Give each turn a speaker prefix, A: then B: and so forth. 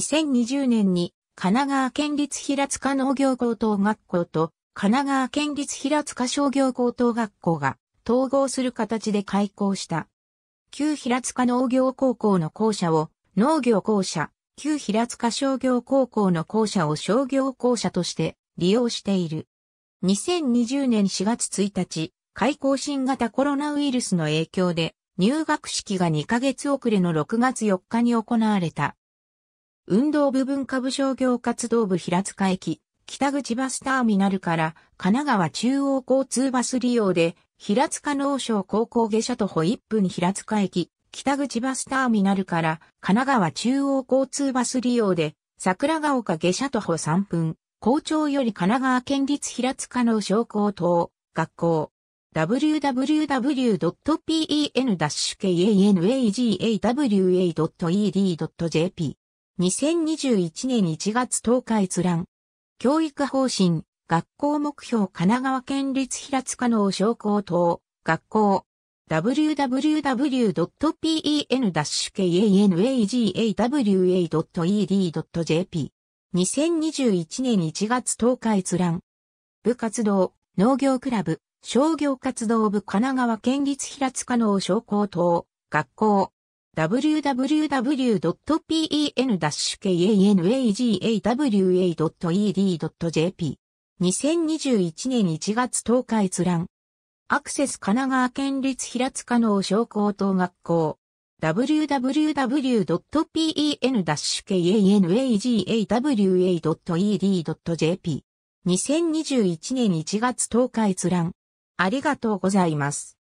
A: 2020年に神奈川県立平塚農業高等学校と神奈川県立平塚商業高等学校が統合する形で開校した。旧平塚農業高校の校舎を農業校舎、旧平塚商業高校の校舎を商業校舎として利用している。2020年4月1日、開校新型コロナウイルスの影響で入学式が2ヶ月遅れの6月4日に行われた。運動部文化部商業活動部平塚駅、北口バスターミナルから神奈川中央交通バス利用で、平塚農商高校下車徒歩1分平塚駅、北口バスターミナルから神奈川中央交通バス利用で、桜ヶ丘下車徒歩3分、校長より神奈川県立平塚農商高等学校。w w w p e n k a n a g a w a e d j p 2021年1月10日閲覧。教育方針、学校目標神奈川県立平塚能商工等、学校。www.pen-kanagawa.ed.jp2021 年1月10日閲覧。部活動、農業クラブ、商業活動部神奈川県立平塚能商工等、学校。www.pen-kanaga.ed.jp。2021年1月10日閲覧。アクセス神奈川県立平塚能商工等学校。www.pen-kanaga.ed.jp。2021年1月10日閲覧。ありがとうございます。